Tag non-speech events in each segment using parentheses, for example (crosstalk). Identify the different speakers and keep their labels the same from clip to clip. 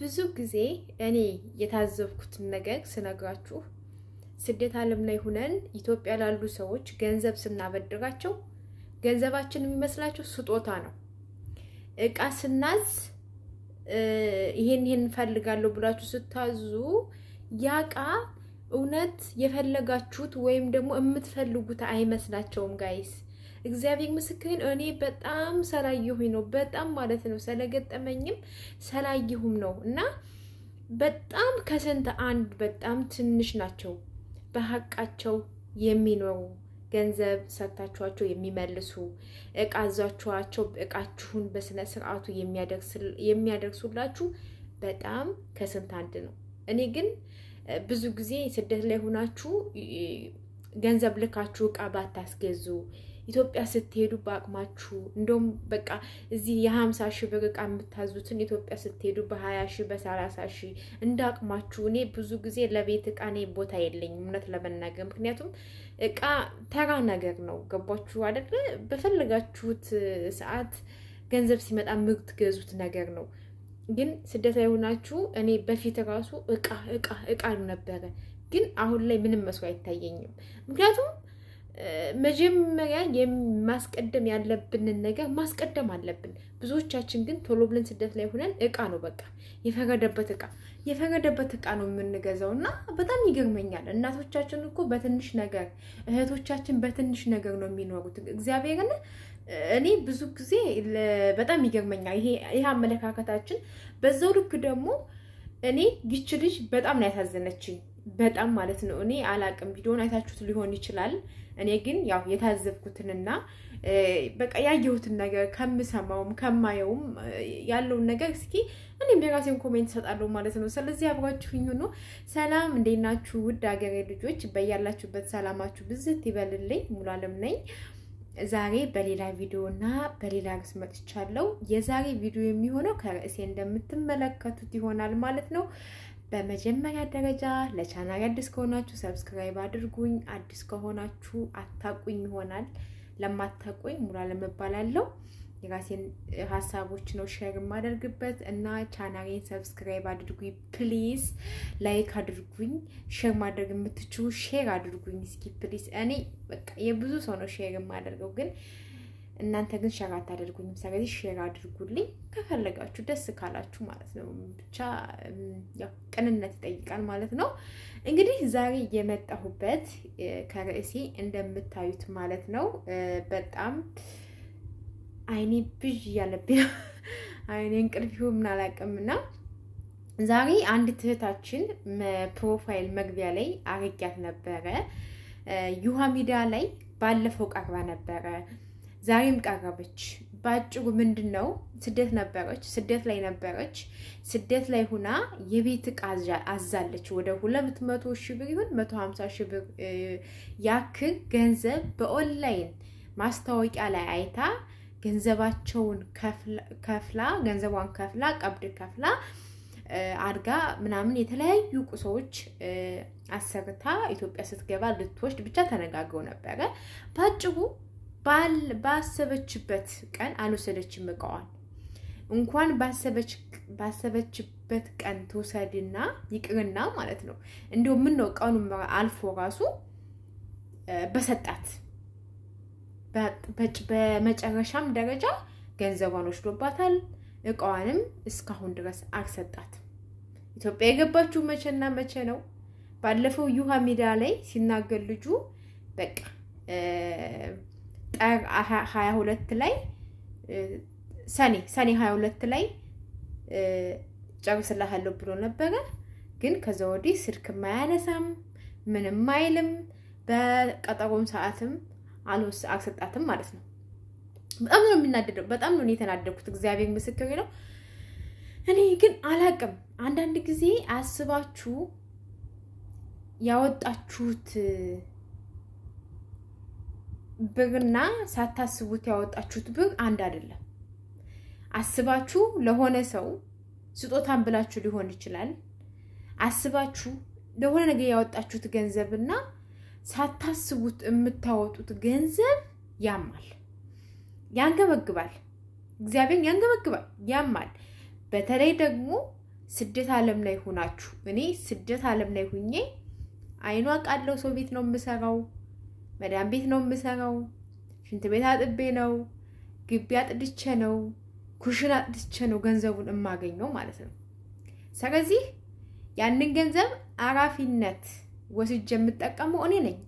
Speaker 1: ብዙ ጊዜ እኔ የታዘብኩትን ነገር ስነግራችሁ ስደት ዓለም ላይ ሁነን ኢትዮጵያ ላሉ ሰዎች ገንዘብ ስናበድራቸው ገንዘባችን የሚመስላቸው ስጦታ ነው። እቃ ስናዝ ይሄን ይሄን እንፈልጋለሁ ብላችሁ ስታዙ ያ እቃ እውነት የፈለጋችሁት ወይም ደግሞ የምትፈልጉት አይመስላቸውም ጋይስ። እግዚአብሔር ምስክርን እኔ በጣም ሰላየሁኝ ነው በጣም ማለት ነው። ስለገጠመኝም ሰላየሁም ነው እና በጣም ከስንት አንድ በጣም ትንሽ ናቸው በሀቃቸው የሚኖሩ ገንዘብ ሰጥታችኋቸው የሚመልሱ እቃ እቃችሁን በስነ ስርዓቱ የሚያደርሱላችሁ በጣም ከስንት አንድ ነው። እኔ ግን ብዙ ጊዜ ስደት ላይ ሆናችሁ ገንዘብ ልካችሁ እቃ ባታስገዙ ኢትዮጵያ ስትሄዱ በአቅማችሁ እንደውም በቃ እዚህ የሀምሳ ሺህ ብር የምታዙትን ኢትዮጵያ ስትሄዱ በሀያ ሺህ በሰላሳ ሺህ እንደ አቅማችሁ። እኔ ብዙ ጊዜ ለቤት እቃ እኔ ቦታ የለኝም እውነት ለመናገር ምክንያቱም እቃ ተራ ነገር ነው። ገባችሁ አይደለ? በፈለጋችሁት ሰዓት ገንዘብ ሲመጣ ገዙት ነገር ነው። ግን ስደታ የሆናችሁ እኔ በፊት ራሱ እቃ እቃ እቃ ነበረ፣ ግን አሁን ላይ ምንም መስሎ አይታየኝም ምክንያቱም መጀመሪያ ማስቀደም ያለብንን ነገር ማስቀደም አለብን። ብዙዎቻችን ግን ቶሎ ብለን ስደት ላይ ሆነን እቃ ነው በቃ የፈረደበት እቃ የፈረደበት እቃ ነው የምንገዛው እና በጣም ይገርመኛል። እናቶቻችን እኮ በትንሽ ነገር፣ እህቶቻችን በትንሽ ነገር ነው የሚኖሩት። እግዚአብሔርን እኔ ብዙ ጊዜ በጣም ይገርመኛል ይሄ አመለካከታችን። በዛው ልክ ደግሞ እኔ ይች ልጅ በጣም ነው ያሳዘነችኝ። በጣም ማለት ነው። እኔ አላቅም፣ ቪዲዮን አይታችሁት ሊሆን ይችላል። እኔ ግን ያው የታዘብኩትንና በቃ ያየሁትን ነገር ከምሰማውም ከማየውም ያለውን ነገር እስኪ እኔም የራሴን ኮሜንት እሰጣለሁ ማለት ነው። ስለዚህ አብራችሁኝ ሁኑ። ሰላም፣ እንዴት ናችሁ? ውድ ሀገሬ ልጆች በያላችሁበት ሰላማችሁ ብዝት ይበልልኝ። ሙሉ አለም ነኝ። ዛሬ በሌላ ቪዲዮ እና በሌላ ርዕስ መጥቻለሁ። የዛሬ ቪዲዮ የሚሆነው ከርዕሴ እንደምትመለከቱት ይሆናል ማለት ነው። በመጀመሪያ ደረጃ ለቻናል አዲስ ከሆናችሁ ሰብስክራይብ አድርጉኝ። አዲስ ከሆናችሁ አታቁኝ ይሆናል። ለማታቁኝ ሙሉዓለም እባላለሁ። የራሴን ሀሳቦች ነው ሼር የማደርግበት እና ቻናሌን ሰብስክራይብ አድርጉኝ ፕሊዝ፣ ላይክ አድርጉኝ። ሼር ማድረግ የምትችሉ ሼር አድርጉኝ እስኪ ፕሊዝ። እኔ በቃ የብዙ ሰው ነው ሼር የማደርገው ግን እናንተ ግን ሼር አታደርጉኝም። ስለዚህ ሼር አድርጉልኝ ከፈለጋችሁ ደስ ካላችሁ ማለት ነው። ብቻ ያው ቅንነት ይጠይቃል ማለት ነው። እንግዲህ ዛሬ የመጣሁበት ከርዕሴ እንደምታዩት ማለት ነው በጣም አይኔ ብዥ እያለብኝ (laughs) አይኔ እንቅልፍ ይሁን ምን አላውቅም እና ዛሬ አንድ እህታችን ፕሮፋይል መግቢያ ላይ አርጊያት ነበረ ዩሃ ሚዲያ ላይ ባለፈው ቀርባ ነበረ ዛሬም ቀረበች። በአጭሩ ምንድን ነው ስደት ነበረች፣ ስደት ላይ ነበረች። ስደት ላይ ሁና የቤት እቃ አዛለች። ወደ ሁለት መቶ ሺህ ብር ይሁን መቶ ሀምሳ ሺህ ብር ያክል ገንዘብ በኦንላይን ማስታወቂያ ላይ አይታ ገንዘባቸውን ከፍላ ገንዘቧን ከፍላ ቀብድ ከፍላ አድጋ ምናምን የተለያዩ ቁሶች አሰርታ ኢትዮጵያ ስትገባ ልትወስድ ብቻ ተነጋግረው ነበረ በአጭሩ ባሰበችበት ቀን አልወሰደችም እቃዋን። እንኳን ባሰበችበት ቀን ትውሰድና ይቅርና ማለት ነው እንዲሁ ምነው ቀኑ አልፎ ራሱ በሰጣት በመጨረሻም ደረጃ ገንዘቧን ወስዶባታል። እቃዋንም እስካሁን ድረስ አልሰጣትም። ኢትዮጵያ የገባችው መቼና መቼ ነው? ባለፈው ዩሃ ሜዳ ላይ ሲናገር ልጁ በቃ 22 ላይ ሰኔ ሰኔ 22 ላይ ጨርስልሃለሁ ብሎ ነበረ። ግን ከዛ ወዲህ ስልክም አያነሳም ምንም አይልም። በቀጠሮም ሰዓትም አልሰጣትም ማለት ነው። በጣም ነው የሚናደደው። በጣም ነው የተናደድኩት። እግዚአብሔር ምስክር ነው። እኔ ግን አላቅም። አንዳንድ ጊዜ አስባችሁ ያወጣችሁት ብግና ሳታስቡት ያወጣችሁት ብግ አንድ አይደለም። አስባችሁ ለሆነ ሰው ስጦታን ብላችሁ ሊሆን ይችላል። አስባችሁ ለሆነ ነገር ያወጣችሁት ገንዘብና ሳታስቡት የምታወጡት ገንዘብ ያማል፣ ያንገበግባል። እግዚአብሔር ያንገበግባል፣ ያማል። በተለይ ደግሞ ስደት ዓለም ላይ ሆናችሁ እኔ ስደት ዓለም ላይ ሁኜ አይኗ ቃለው ሰው ቤት ነው የምሰራው መዳን ቤት ነው የምሰራው። ሽንት ቤት አጥቤ ነው፣ ግቢ አጥድቼ ነው፣ ኩሽን አጥድቼ ነው ገንዘቡን የማገኘው ማለት ነው። ስለዚህ ያንን ገንዘብ አራፊነት ወስጄ የምጠቀመው እኔ ነኝ።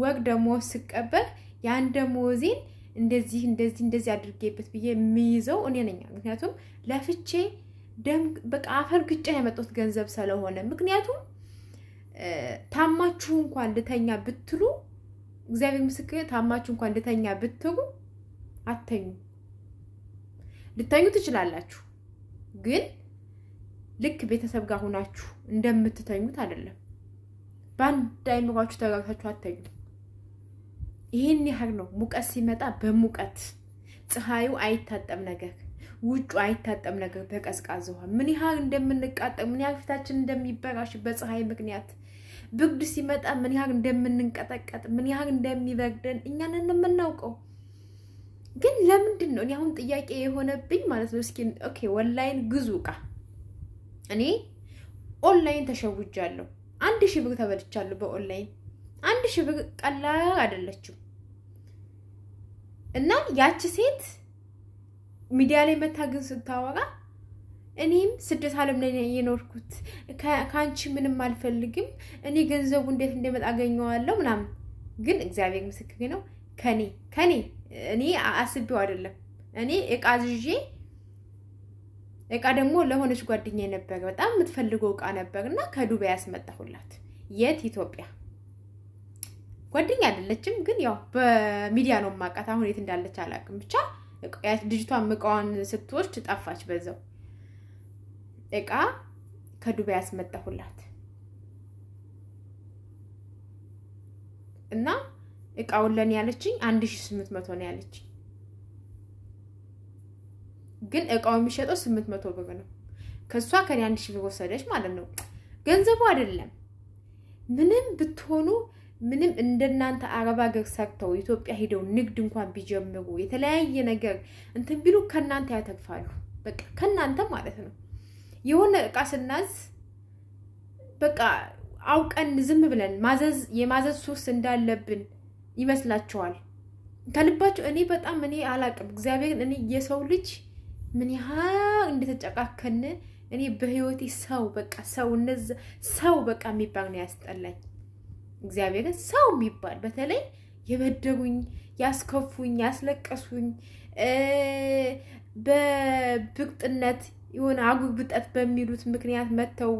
Speaker 1: ወግ ደግሞ ስቀበል ያን ደሞዜን እንደዚህ እንደዚህ እንደዚህ አድርጌበት ብዬ የሚይዘው እኔ ነኝ። ምክንያቱም ለፍቼ ደም በቃ አፈር ግጫ ያመጣሁት ገንዘብ ስለሆነ ምክንያቱም ታማችሁ እንኳን ልተኛ ብትሉ እግዚአብሔር ምስክር ታማችሁ እንኳን ልተኛ ብትሉ አተኙ። ልተኙ ትችላላችሁ፣ ግን ልክ ቤተሰብ ጋር ሆናችሁ እንደምትተኙት አይደለም። በአንድ አይምሯችሁ ተረጋግታችሁ አተኙ። ይህን ያህል ነው። ሙቀት ሲመጣ በሙቀት ፀሐዩ አይታጠብ ነገር ውጩ አይታጠም ነገር በቀዝቃዛ ውሃ ምን ያህል እንደምንቃጠል ምን ያህል ፊታችን እንደሚበራሽ በፀሐይ ምክንያት ብግድ ሲመጣ ምን ያህል እንደምንንቀጠቀጥ ምን ያህል እንደሚበግደን እኛን የምናውቀው። ግን ለምንድን ነው እኔ አሁን ጥያቄ የሆነብኝ ማለት ነው። እስኪ ኦኬ ኦንላይን ግዙ እቃ እኔ ኦንላይን ተሸውጃለሁ። አንድ ሺህ ብር ተበልቻለሁ በኦንላይን አንድ ሺህ ብር ቀላል አይደለችም። እና ያቺ ሴት ሚዲያ ላይ መታ ግን ስታወራ እኔም ስደት ዓለም ላይ የኖርኩት ከአንቺ ምንም አልፈልግም፣ እኔ ገንዘቡ እንዴት እንደመጣ አገኘዋለሁ ምናምን። ግን እግዚአብሔር ምስክር ነው ከኔ ከኔ እኔ አስቤው አይደለም። እኔ እቃ ዝዤ እቃ ደግሞ ለሆነች ጓደኛ ነበር በጣም የምትፈልገው እቃ ነበር እና ከዱባይ ያስመጣሁላት። የት ኢትዮጵያ ጓደኛ አይደለችም፣ ግን ያው በሚዲያ ነው ማውቃት። አሁን የት እንዳለች አላውቅም። ብቻ ልጅቷ እቃዋን ስትወስድ ጠፋች በዛው እቃ ከዱባይ ያስመጣሁላት እና እቃውን ለኔ ያለችኝ አንድ ሺ ስምንት መቶ ነው ያለችኝ። ግን እቃው የሚሸጠው ስምንት መቶ ብር ነው። ከእሷ ከኔ አንድ ሺ ብር ወሰደች ማለት ነው። ገንዘቡ አይደለም። ምንም ብትሆኑ ምንም እንደናንተ አረብ ሀገር ሰርተው ኢትዮጵያ ሄደው ንግድ እንኳን ቢጀምሩ የተለያየ ነገር እንትን ቢሉ ከእናንተ ያተርፋሉ። በቃ ከእናንተ ማለት ነው። የሆነ እቃ ስናዝ በቃ አውቀን ዝም ብለን ማዘዝ የማዘዝ ሱስ እንዳለብን ይመስላችኋል። ከልባቸው እኔ በጣም እኔ አላቅም እግዚአብሔርን እኔ የሰው ልጅ ምን ያህል እንደተጨቃከን እኔ በህይወቴ ሰው በቃ ሰው እነዚ ሰው በቃ የሚባል ነው ያስጠላኝ። እግዚአብሔርን ሰው የሚባል በተለይ የበደጉኝ፣ ያስከፉኝ፣ ያስለቀሱኝ በብቅጥነት የሆነ አጉብጠት በሚሉት ምክንያት መጥተው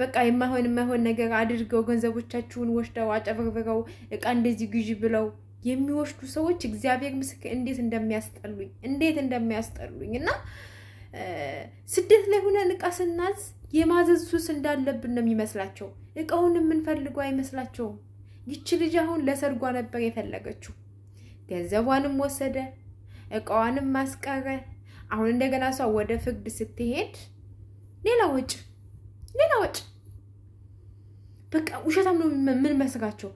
Speaker 1: በቃ የማይሆን የማይሆን ነገር አድርገው ገንዘቦቻችሁን ወስደው አጨበርብረው እቃ እንደዚህ ግዢ ብለው የሚወስዱ ሰዎች እግዚአብሔር ምስክር እንዴት እንደሚያስጠሉኝ እንዴት እንደሚያስጠሉኝ እና ስደት ላይ ሆነን እቃ ስናዝ የማዘዝ ሱስ እንዳለብን ነው የሚመስላቸው። እቃውን የምንፈልገው አይመስላቸውም። ይቺ ልጅ አሁን ለሰርጓ ነበር የፈለገችው። ገንዘቧንም ወሰደ፣ እቃዋንም ማስቀረ። አሁን እንደገና እሷ ወደ ፍግድ ስትሄድ ሌላ ወጭ ሌላ ወጭ። በቃ ውሸታም ነው የምንመስላቸው።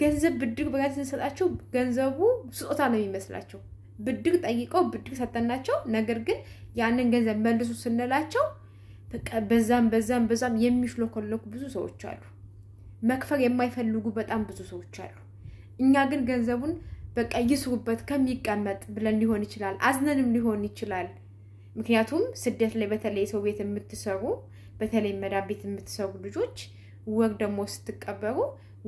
Speaker 1: ገንዘብ ብድግ በጋ ስንሰጣቸው ገንዘቡ ስጦታ ነው የሚመስላቸው። ብድግ ጠይቀው ብድግ ሰጠናቸው። ነገር ግን ያንን ገንዘብ መልሱ ስንላቸው በቃ በዛም በዛም በዛም የሚሽሎከለኩ ብዙ ሰዎች አሉ። መክፈል የማይፈልጉ በጣም ብዙ ሰዎች አሉ። እኛ ግን ገንዘቡን በቃ ይስሩበት ከሚቀመጥ ብለን ሊሆን ይችላል፣ አዝነንም ሊሆን ይችላል። ምክንያቱም ስደት ላይ በተለይ ሰው ቤት የምትሰሩ በተለይ መዳ ቤት የምትሰሩ ልጆች ወር ደግሞ ስትቀበሩ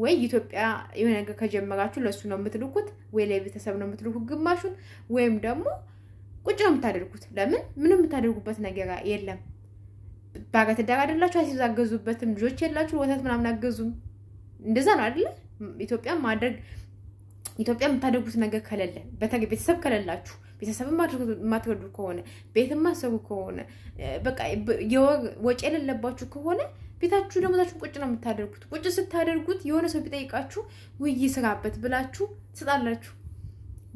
Speaker 1: ወይ ኢትዮጵያ የሆነ ነገር ከጀመራችሁ ለእሱ ነው የምትልኩት፣ ወይ ለቤተሰብ ነው የምትልኩት ግማሹን፣ ወይም ደግሞ ቁጭ ነው የምታደርጉት። ለምን ምንም የምታደርጉበት ነገር የለም። ባለትዳር አይደላችሁ፣ አሲዝ አገዙበትም፣ ልጆች የላችሁ፣ ወተት ምናምን አገዙም። እንደዛ ነው አይደለ? ኢትዮጵያ ማድረግ ኢትዮጵያ የምታደርጉት ነገር ከሌለ ቤተሰብ ከሌላችሁ ቤተሰብ የማትወዱ ከሆነ ቤት የማሰቡ ከሆነ በቃ ወጪ የሌለባችሁ ከሆነ ቤታችሁ ደሞዛችሁ ቁጭ ነው የምታደርጉት። ቁጭ ስታደርጉት የሆነ ሰው ቢጠይቃችሁ ውይ ስራበት ብላችሁ ትሰጣላችሁ።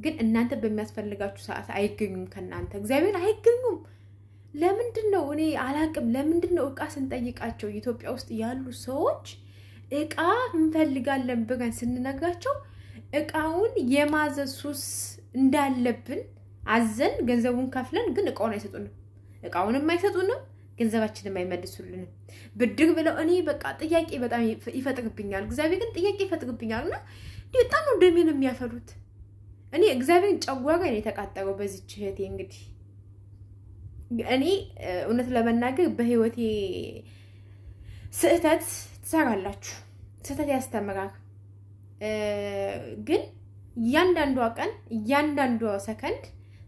Speaker 1: ግን እናንተ በሚያስፈልጋችሁ ሰዓት አይገኙም። ከእናንተ እግዚአብሔር አይገኙም። ለምንድን ነው እኔ አላቅም። ለምንድን ነው እቃ ስንጠይቃቸው ኢትዮጵያ ውስጥ ያሉ ሰዎች እቃ እንፈልጋለን ብለን ስንነግራቸው እቃውን የማዘዝ ሱስ እንዳለብን አዘን ገንዘቡን ከፍለን ግን እቃውን አይሰጡንም፣ እቃውንም አይሰጡንም፣ ገንዘባችንም አይመልሱልንም። ብድግ ብለው እኔ በቃ ጥያቄ በጣም ይፈጥርብኛል እግዚአብሔር ግን ጥያቄ ይፈጥርብኛል እና በጣም ነው ደሜን የሚያፈሉት። እኔ እግዚአብሔር ጨጓራ ነው የተቃጠለው በዚች እህቴ። እንግዲህ እኔ እውነት ለመናገር በህይወቴ ስህተት ትሰራላችሁ፣ ስህተት ያስተምራል ግን እያንዳንዷ ቀን እያንዳንዷ ሰከንድ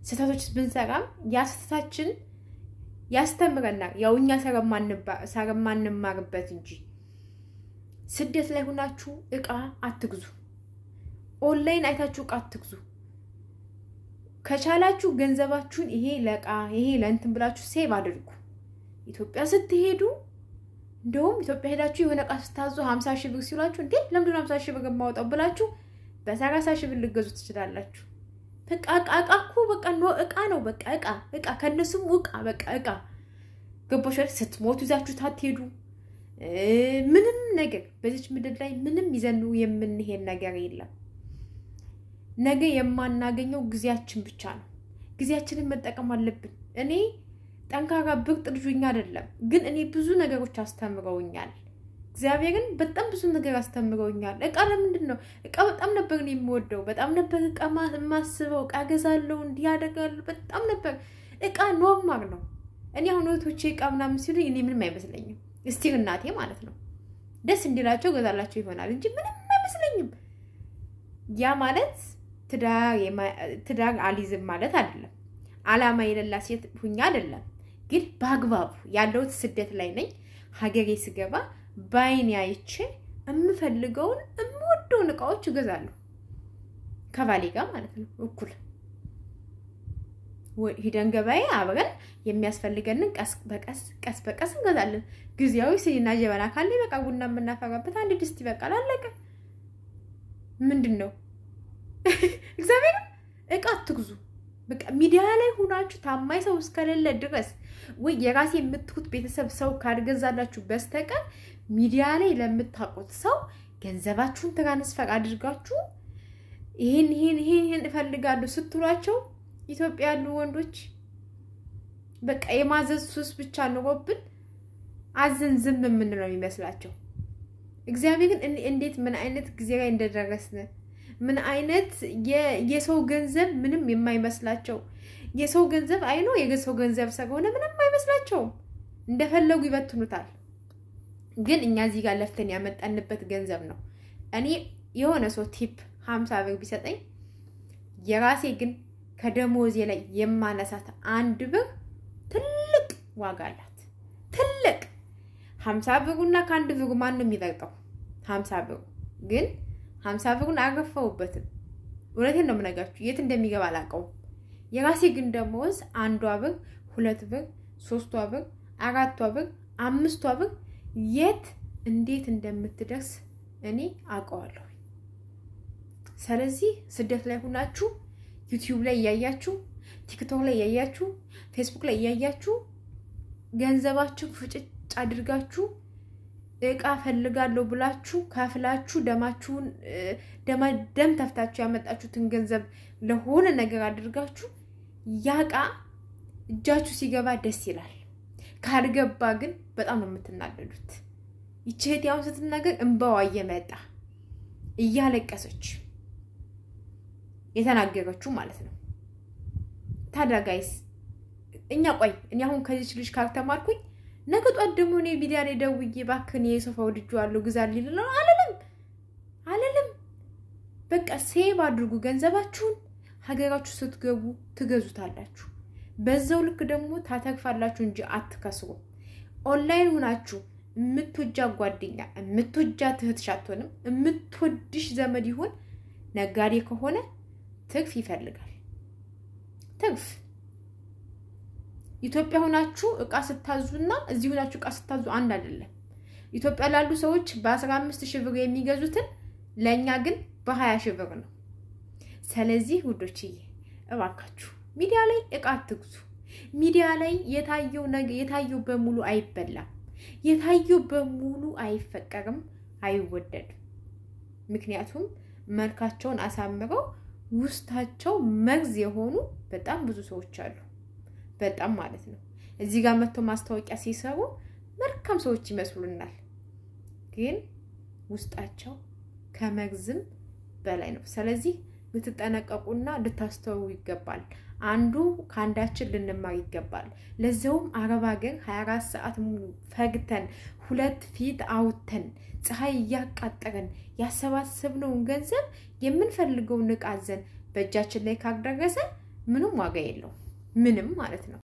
Speaker 1: ስህተቶች ብንሰራም ያ ያስተምረናል። ያው እኛ ሳረማንማርበት እንጂ ስደት ላይ ሆናችሁ እቃ አትግዙ። ኦንላይን አይታችሁ እቃ አትግዙ። ከቻላችሁ ገንዘባችሁን ይሄ ለእቃ ይሄ ለእንትን ብላችሁ ሴቭ አድርጉ። ኢትዮጵያ ስትሄዱ እንደውም ኢትዮጵያ ሄዳችሁ የሆነ እቃ ስታዙ ሀምሳ ሺህ ብር ሲሏችሁ እንዴ ለምንድን ሀምሳ ሺህ ብር የማወጣው ብላችሁ በሰላሳ ሺህ ብር ልገዙ ትችላላችሁ። በቃ እቃ እኮ በቃ ኖ እቃ ነው። በቃ እቃ እቃ ከእነሱም እቃ በቃ እቃ ገቦች ስትሞቱ ይዛችሁ ታትሄዱ ምንም ነገር በዚች ምድር ላይ ምንም ይዘኑ የምንሄድ ነገር የለም። ነገ የማናገኘው ጊዜያችን ብቻ ነው። ጊዜያችንን መጠቀም አለብን። እኔ ጠንካራ ብርጥ ልጆኛ አይደለም፣ ግን እኔ ብዙ ነገሮች አስተምረውኛል። እግዚአብሔርን በጣም ብዙ ነገር አስተምረውኛል። እቃ ለምንድን ነው እቃ በጣም ነበር እኔ የምወደው። በጣም ነበር እቃ የማስበው። እቃ ገዛለው፣ እንዲህ በጣም ነበር እቃ ኖርማል ነው። እኔ አሁን እህቶቼ እቃ ምናምን ሲሉ እኔ ምንም አይመስለኝም። እስቲር እናቴ ማለት ነው ደስ እንዲላቸው ገዛላቸው ይሆናል እንጂ ምንም አይመስለኝም። ያ ማለት ትዳር አሊዝም ማለት አይደለም። አላማ የሌላ ሴት ሁኛ አይደለም። ግን በአግባቡ ያለሁት ስደት ላይ ነኝ። ሀገሬ ስገባ በአይን አይቼ የምፈልገውን የምወደውን እቃዎች እገዛለሁ። ከባሌ ጋር ማለት ነው እኩል ሂደን ገበያ አብረን የሚያስፈልገንን ቀስ በቀስ ቀስ በቀስ እንገዛለን። ጊዜያዊ ስኒና ጀበና ካለ በቃ ቡና የምናፈራበት አንድ ድስት ይበቃል፣ አለቀ። ምንድን ነው (laughs) እግዚአብሔር እቃ አትግዙ። በቃ ሚዲያ ላይ ሆናችሁ ታማኝ ሰው እስከሌለ ድረስ ወይ የራሴ የምትሁት ቤተሰብ ሰው ካልገዛላችሁ በስተቀር ሚዲያ ላይ ለምታውቁት ሰው ገንዘባችሁን ትራንስፈር አድርጋችሁ ይህን ይህን ይህን እፈልጋለሁ ስትሏቸው ኢትዮጵያ ያሉ ወንዶች በቃ የማዘዝ ሱስ ብቻ ኑሮብን አዝን ዝም የምንለው ይመስላቸው። ግን እንዴት ምን አይነት ጊዜ ላይ እንደደረስን ምን አይነት የሰው ገንዘብ ምንም የማይመስላቸው የሰው ገንዘብ አይኖ የሰው ገንዘብ ስለሆነ ምንም አይመስላቸውም፣ እንደፈለጉ ይበትኑታል። ግን እኛ እዚህ ጋር ለፍተን ያመጣንበት ገንዘብ ነው። እኔ የሆነ ሰው ቲፕ ሀምሳ ብር ቢሰጠኝ የራሴ ግን ከደሞዜ ላይ የማነሳት አንድ ብር ትልቅ ዋጋ አላት። ትልቅ ሀምሳ ብሩና ከአንድ ብሩ ማን ነው የሚበልጠው? ሀምሳ ብሩ ግን ሀምሳ ብሩን አረፈውበትም። እውነቴን ነው የምነግራችሁ፣ የት እንደሚገባ አላውቀውም። የራሴ ግን ደሞዝ አንዷ ብር፣ ሁለት ብር፣ ሶስቷ ብር፣ አራቷ ብር፣ አምስቷ ብር የት እንዴት እንደምትደርስ እኔ አውቀዋለሁ። ስለዚህ ስደት ላይ ሁናችሁ ዩቲዩብ ላይ እያያችሁ፣ ቲክቶክ ላይ እያያችሁ፣ ፌስቡክ ላይ እያያችሁ ገንዘባችሁ ፍጭጭ አድርጋችሁ እቃ ፈልጋለሁ ብላችሁ ከፍላችሁ ደማችሁን ደም ተፍታችሁ ያመጣችሁትን ገንዘብ ለሆነ ነገር አድርጋችሁ ያ እቃ እጃችሁ ሲገባ ደስ ይላል። ካልገባ ግን በጣም ነው የምትናደዱት። ይቺ እህቴ ስትናገር እንባዋ እየመጣ እያለቀሰች የተናገረችው ማለት ነው። ታዲያ ጋይስ እኛ ቆይ እኔ አሁን ከዚች ልጅ ካልተማርኩኝ ነገ ጧት ደግሞ እኔ ቢዲያ ላይ ደውዬ እባክህን የሶፋ ወድጄዋለሁ ግዛልኝ ልል ነው አልልም አልልም። በቃ ሴብ አድርጉ ገንዘባችሁን፣ ሀገራችሁ ስትገቡ ትገዙታላችሁ። በዛው ልክ ደግሞ ታተርፋላችሁ እንጂ አትከስሩ። ኦንላይን ሆናችሁ የምትወጃ ጓደኛ የምትወጃ ትህትሽ አትሆንም። የምትወድሽ ዘመድ ይሁን ነጋዴ ከሆነ ትርፍ ይፈልጋል ትርፍ ኢትዮጵያ ሁናችሁ እቃ ስታዙና እዚህ ሁናችሁ እቃ ስታዙ አንድ አይደለም። ኢትዮጵያ ላሉ ሰዎች በ15 ሺህ ብር የሚገዙትን ለእኛ ግን በ20 ሺህ ብር ነው። ስለዚህ ውዶችዬ እባካችሁ ሚዲያ ላይ እቃ አትግዙ። ሚዲያ ላይ የታየው ነገ የታየው በሙሉ አይበላም። የታየው በሙሉ አይፈቀርም፣ አይወደድም። ምክንያቱም መልካቸውን አሳምረው ውስጣቸው መርዝ የሆኑ በጣም ብዙ ሰዎች አሉ። በጣም ማለት ነው። እዚህ ጋር መጥቶ ማስታወቂያ ሲሰሩ መልካም ሰዎች ይመስሉናል፣ ግን ውስጣቸው ከመግዝም በላይ ነው። ስለዚህ ልትጠነቀቁና ልታስተውሩ ይገባል። አንዱ ከአንዳችን ልንማር ይገባል። ለዚውም አረብ ሀገር 24 ሰዓት ፈግተን ሁለት ፊት አውተን ፀሐይ እያቃጠረን ያሰባሰብነውን ገንዘብ የምንፈልገውን ንቃዘን በእጃችን ላይ ካደረሰ ምንም ዋጋ የለውም። ምንም ማለት ነው።